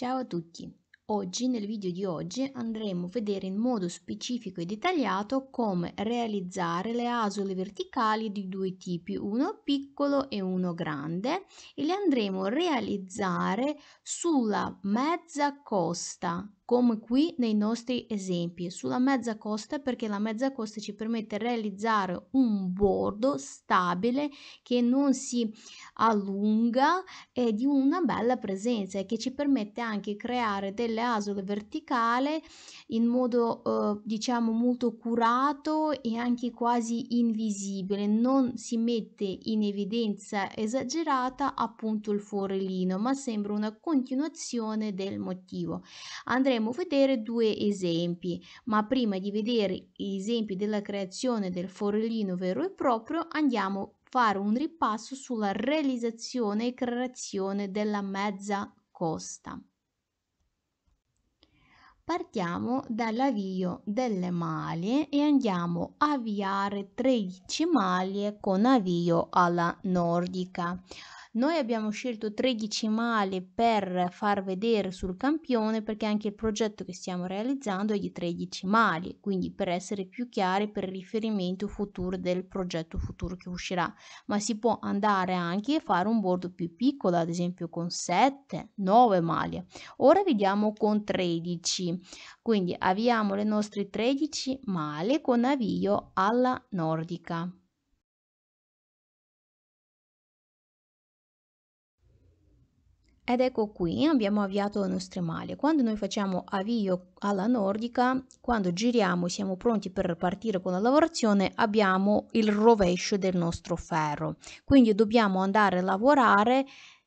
Ciao a tutti! Oggi nel video di oggi andremo a vedere in modo specifico e dettagliato come realizzare le asole verticali di due tipi, uno piccolo e uno grande e le andremo a realizzare sulla mezza costa come qui nei nostri esempi, sulla mezza costa perché la mezza costa ci permette di realizzare un bordo stabile che non si allunga e di una bella presenza e che ci permette anche di creare delle asole verticali in modo eh, diciamo molto curato e anche quasi invisibile, non si mette in evidenza esagerata appunto il forellino ma sembra una continuazione del motivo. Andremo andremo a vedere due esempi, ma prima di vedere gli esempi della creazione del forellino vero e proprio andiamo a fare un ripasso sulla realizzazione e creazione della mezza costa. Partiamo dall'avvio delle maglie e andiamo a avviare 13 maglie con avvio alla nordica. Noi abbiamo scelto 13 male per far vedere sul campione perché anche il progetto che stiamo realizzando è di 13 mali, quindi per essere più chiari per il riferimento futuro del progetto futuro che uscirà, ma si può andare anche a fare un bordo più piccolo, ad esempio con 7, 9 maglie. Ora vediamo con 13. Quindi avviamo le nostre 13 male con avvio alla nordica. Ed ecco qui abbiamo avviato le nostre maglie. Quando noi facciamo avvio alla nordica, quando giriamo siamo pronti per partire con la lavorazione, abbiamo il rovescio del nostro ferro. Quindi dobbiamo andare a lavorare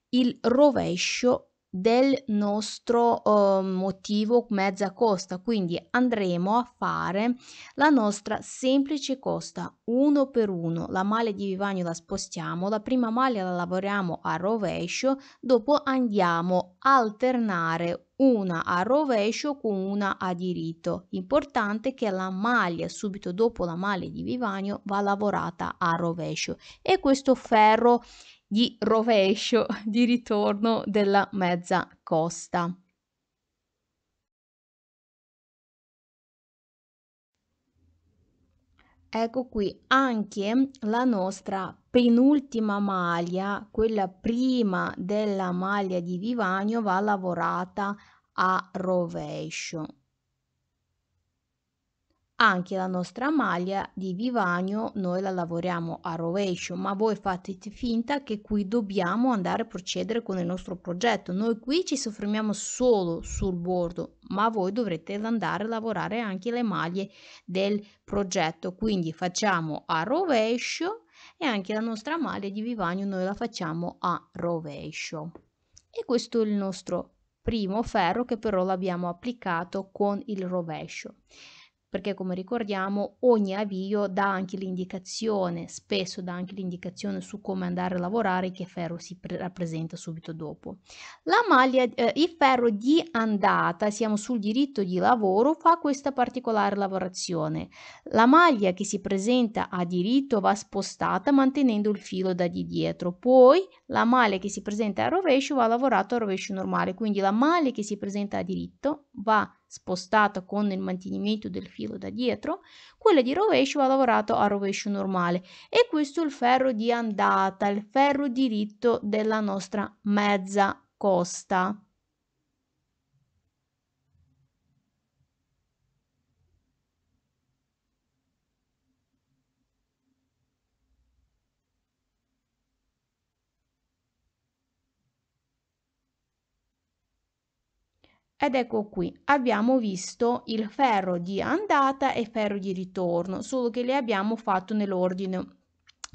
il rovescio del nostro eh, motivo mezza costa quindi andremo a fare la nostra semplice costa uno per uno la maglia di vivagno la spostiamo la prima maglia la lavoriamo a rovescio dopo andiamo a alternare una a rovescio con una a diritto. Importante che la maglia subito dopo la maglia di vivagno va lavorata a rovescio e questo ferro di rovescio di ritorno della mezza costa. Ecco qui anche la nostra penultima maglia, quella prima della maglia di vivagno, va lavorata a rovescio anche la nostra maglia di vivagno noi la lavoriamo a rovescio ma voi fate finta che qui dobbiamo andare a procedere con il nostro progetto noi qui ci soffermiamo solo sul bordo ma voi dovrete andare a lavorare anche le maglie del progetto quindi facciamo a rovescio e anche la nostra maglia di vivagno noi la facciamo a rovescio e questo è il nostro primo ferro che però l'abbiamo applicato con il rovescio perché come ricordiamo ogni avvio dà anche l'indicazione, spesso dà anche l'indicazione su come andare a lavorare che ferro si rappresenta subito dopo. La maglia, eh, il ferro di andata, siamo sul diritto di lavoro, fa questa particolare lavorazione. La maglia che si presenta a diritto va spostata mantenendo il filo da di dietro, poi la maglia che si presenta a rovescio va lavorata a rovescio normale, quindi la maglia che si presenta a diritto va spostata con il mantenimento del filo da dietro, quella di rovescio va lavorato a rovescio normale e questo è il ferro di andata, il ferro diritto della nostra mezza costa. Ed ecco qui, abbiamo visto il ferro di andata e ferro di ritorno, solo che le abbiamo fatto nell'ordine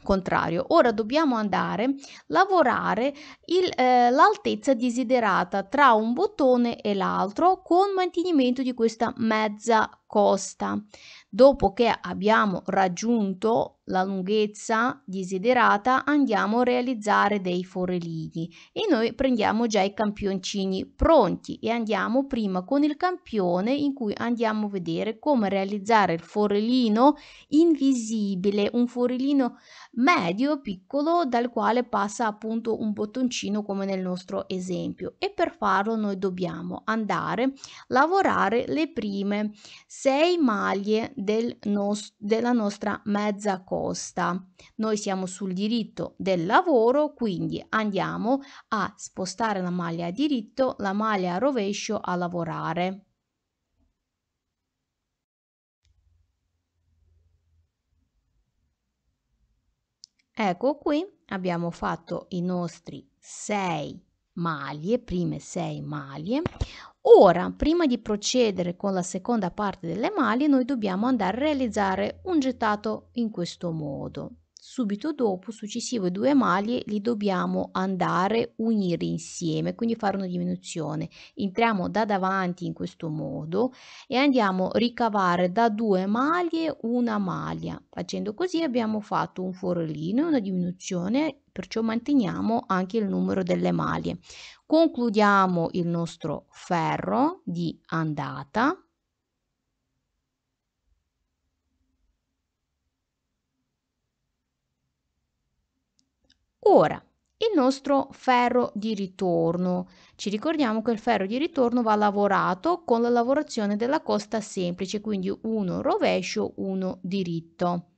contrario. Ora dobbiamo andare a lavorare eh, l'altezza eh, desiderata tra un bottone e l'altro con mantenimento di questa mezza costa. Dopo che abbiamo raggiunto la lunghezza desiderata andiamo a realizzare dei forellini e noi prendiamo già i campioncini pronti e andiamo prima con il campione in cui andiamo a vedere come realizzare il forellino invisibile, un forellino medio piccolo dal quale passa appunto un bottoncino come nel nostro esempio e per farlo noi dobbiamo andare a lavorare le prime 6 maglie del nos- della nostra mezza costa. Noi siamo sul diritto del lavoro, quindi andiamo a spostare la maglia a diritto, la maglia a rovescio a lavorare. Ecco qui abbiamo fatto i nostri 6 maglie, prime 6 maglie. Ora, prima di procedere con la seconda parte delle maglie, noi dobbiamo andare a realizzare un gettato in questo modo subito dopo, successive due maglie, li dobbiamo andare unire insieme, quindi fare una diminuzione. Entriamo da davanti in questo modo e andiamo a ricavare da due maglie una maglia. Facendo così abbiamo fatto un forellino e una diminuzione, perciò manteniamo anche il numero delle maglie. Concludiamo il nostro ferro di andata Ora, il nostro ferro di ritorno. Ci ricordiamo che il ferro di ritorno va lavorato con la lavorazione della costa semplice, quindi uno rovescio, uno diritto.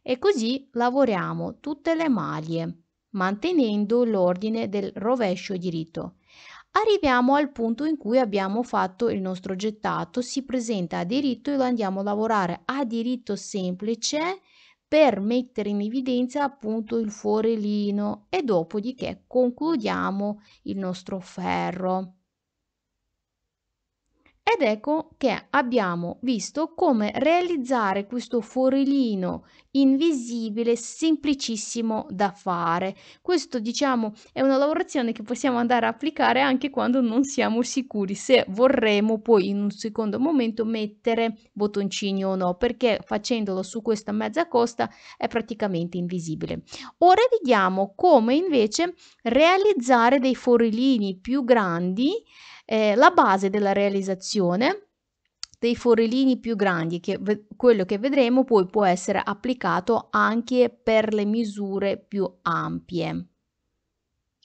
E così lavoriamo tutte le maglie, mantenendo l'ordine del rovescio diritto. Arriviamo al punto in cui abbiamo fatto il nostro gettato, si presenta a diritto e lo andiamo a lavorare a diritto semplice, per mettere in evidenza appunto il forellino e dopodiché concludiamo il nostro ferro. Ed ecco che abbiamo visto come realizzare questo forellino invisibile semplicissimo da fare. Questo diciamo è una lavorazione che possiamo andare a applicare anche quando non siamo sicuri se vorremmo poi in un secondo momento mettere bottoncini o no perché facendolo su questa mezza costa è praticamente invisibile. Ora vediamo come invece realizzare dei forilini più grandi eh, la base della realizzazione dei forellini più grandi, che quello che vedremo poi può essere applicato anche per le misure più ampie.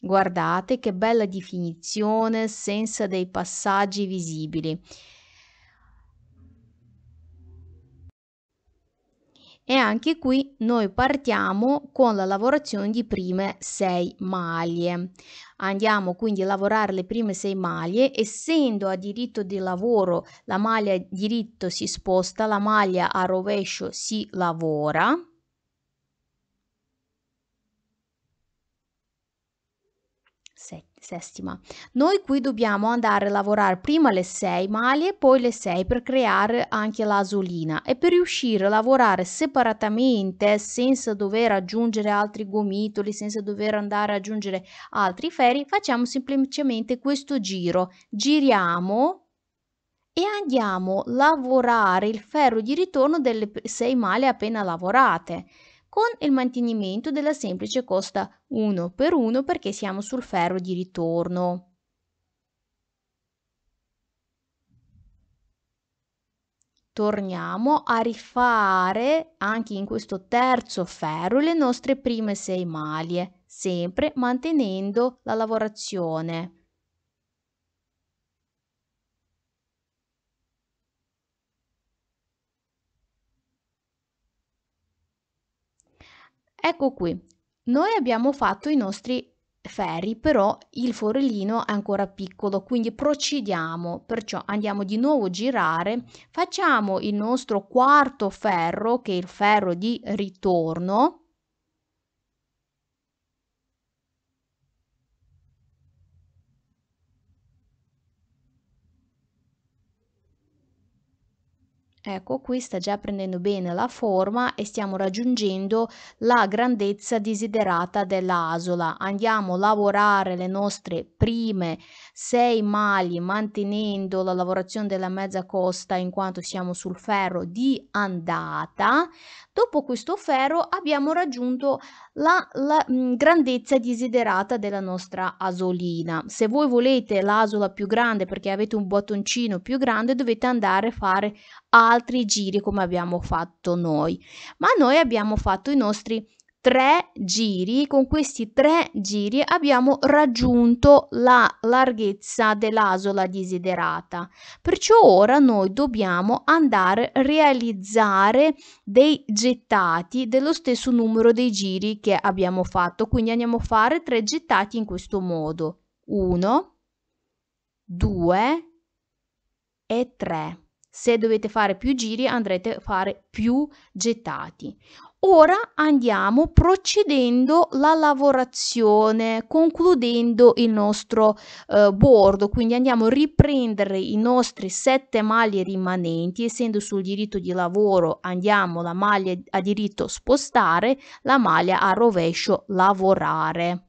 Guardate che bella definizione senza dei passaggi visibili. e anche qui noi partiamo con la lavorazione di prime 6 maglie andiamo quindi a lavorare le prime 6 maglie essendo a diritto di lavoro la maglia diritto si sposta la maglia a rovescio si lavora sestima. Noi qui dobbiamo andare a lavorare prima le 6 maglie, poi le 6 per creare anche l'asolina e per riuscire a lavorare separatamente senza dover aggiungere altri gomitoli, senza dover andare ad aggiungere altri ferri, facciamo semplicemente questo giro. Giriamo e andiamo a lavorare il ferro di ritorno delle 6 maglie appena lavorate con il mantenimento della semplice costa 1 per 1 perché siamo sul ferro di ritorno. Torniamo a rifare anche in questo terzo ferro le nostre prime 6 maglie, sempre mantenendo la lavorazione. Ecco qui, noi abbiamo fatto i nostri ferri, però il forellino è ancora piccolo, quindi procediamo, perciò andiamo di nuovo a girare, facciamo il nostro quarto ferro, che è il ferro di ritorno, Ecco, qui sta già prendendo bene la forma e stiamo raggiungendo la grandezza desiderata dell'asola. Andiamo a lavorare le nostre prime sei maglie mantenendo la lavorazione della mezza costa in quanto siamo sul ferro di andata. Dopo questo ferro abbiamo raggiunto la, la mm, grandezza desiderata della nostra asolina. Se voi volete l'asola più grande perché avete un bottoncino più grande dovete andare a fare altri giri come abbiamo fatto noi. Ma noi abbiamo fatto i nostri tre giri, con questi tre giri abbiamo raggiunto la larghezza dell'asola desiderata. Perciò ora noi dobbiamo andare a realizzare dei gettati dello stesso numero dei giri che abbiamo fatto, quindi andiamo a fare tre gettati in questo modo. 1 2 e 3. Se dovete fare più giri andrete a fare più gettati. Ora andiamo procedendo la lavorazione, concludendo il nostro eh, bordo, quindi andiamo a riprendere i nostri sette maglie rimanenti, essendo sul diritto di lavoro andiamo la maglia a diritto spostare, la maglia a rovescio lavorare.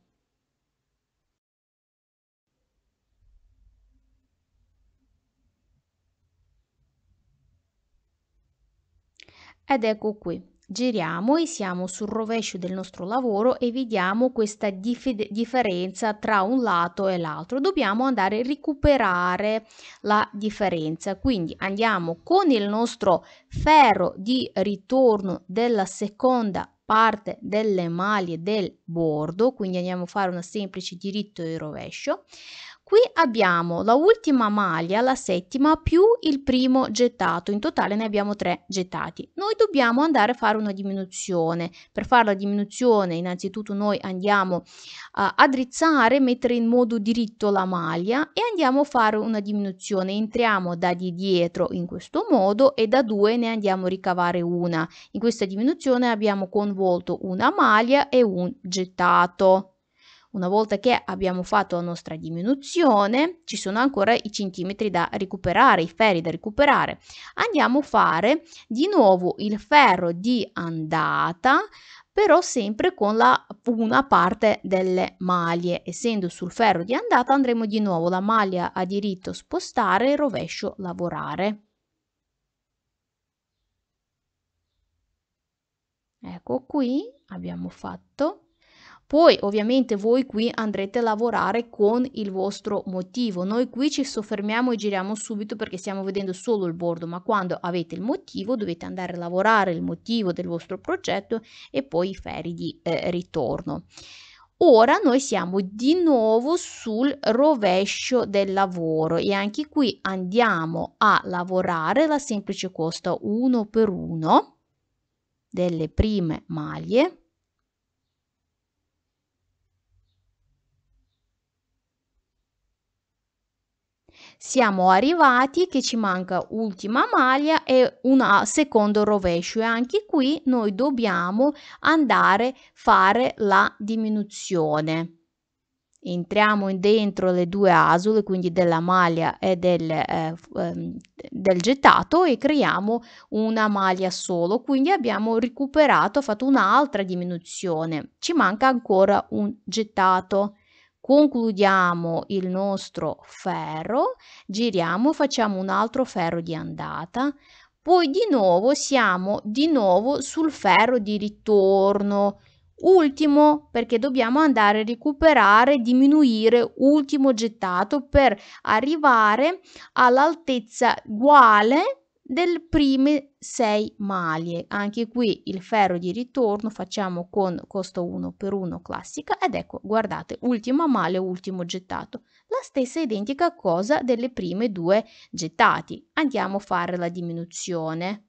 Ed ecco qui giriamo e siamo sul rovescio del nostro lavoro e vediamo questa dif differenza tra un lato e l'altro. Dobbiamo andare a recuperare la differenza, quindi andiamo con il nostro ferro di ritorno della seconda parte delle maglie del bordo, quindi andiamo a fare una semplice diritto e rovescio. Qui abbiamo la ultima maglia, la settima, più il primo gettato, in totale ne abbiamo tre gettati. Noi dobbiamo andare a fare una diminuzione, per fare la diminuzione innanzitutto noi andiamo uh, a drizzare, mettere in modo diritto la maglia e andiamo a fare una diminuzione, entriamo da di dietro in questo modo e da due ne andiamo a ricavare una. In questa diminuzione abbiamo convolto una maglia e un gettato. Una volta che abbiamo fatto la nostra diminuzione, ci sono ancora i centimetri da recuperare, i ferri da recuperare. Andiamo a fare di nuovo il ferro di andata, però sempre con la, una parte delle maglie. Essendo sul ferro di andata andremo di nuovo la maglia a diritto spostare, rovescio lavorare. Ecco qui abbiamo fatto poi ovviamente voi qui andrete a lavorare con il vostro motivo. Noi qui ci soffermiamo e giriamo subito perché stiamo vedendo solo il bordo, ma quando avete il motivo dovete andare a lavorare il motivo del vostro progetto e poi i ferri di eh, ritorno. Ora noi siamo di nuovo sul rovescio del lavoro e anche qui andiamo a lavorare la semplice costa uno per uno delle prime maglie siamo arrivati che ci manca ultima maglia e un secondo rovescio e anche qui noi dobbiamo andare a fare la diminuzione entriamo dentro le due asole quindi della maglia e del, eh, ehm, del, gettato e creiamo una maglia solo quindi abbiamo recuperato fatto un'altra diminuzione ci manca ancora un gettato concludiamo il nostro ferro, giriamo, facciamo un altro ferro di andata, poi di nuovo siamo di nuovo sul ferro di ritorno, ultimo perché dobbiamo andare a recuperare, diminuire ultimo gettato per arrivare all'altezza uguale del prime 6 maglie. Anche qui il ferro di ritorno facciamo con costo 1 per 1 classica ed ecco, guardate, ultima maglia, ultimo gettato. La stessa identica cosa delle prime due gettati. Andiamo a fare la diminuzione.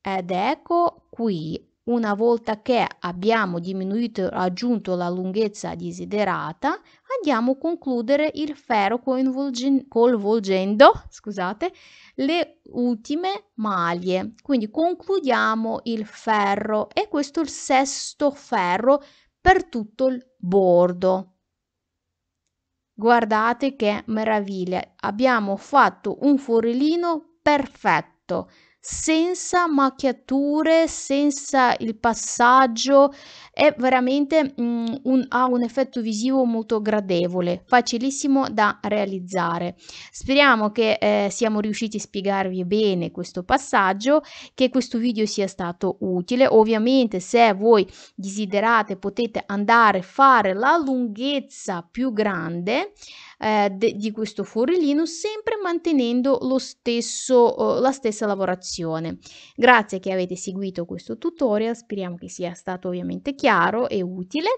Ed ecco qui, una volta che abbiamo diminuito e raggiunto la lunghezza desiderata, vogliamo concludere il ferro coinvolgendo scusate, le ultime maglie. Quindi concludiamo il ferro e questo è il sesto ferro per tutto il bordo. Guardate che meraviglia, abbiamo fatto un forellino perfetto senza macchiature, senza il passaggio, è veramente mm, un, ha un effetto visivo molto gradevole, facilissimo da realizzare. Speriamo che eh, siamo riusciti a spiegarvi bene questo passaggio, che questo video sia stato utile. Ovviamente se voi desiderate potete andare a fare la lunghezza più grande eh, de- di questo forellino sempre mantenendo lo stesso, eh, la stessa lavorazione. Grazie che avete seguito questo tutorial, speriamo che sia stato ovviamente chiaro e utile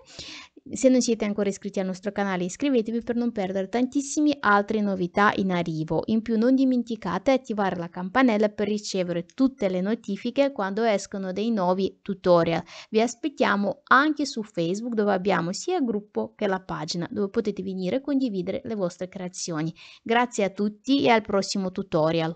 se non siete ancora iscritti al nostro canale iscrivetevi per non perdere tantissime altre novità in arrivo. In più non dimenticate di attivare la campanella per ricevere tutte le notifiche quando escono dei nuovi tutorial. Vi aspettiamo anche su Facebook dove abbiamo sia il gruppo che la pagina dove potete venire e condividere le vostre creazioni. Grazie a tutti e al prossimo tutorial.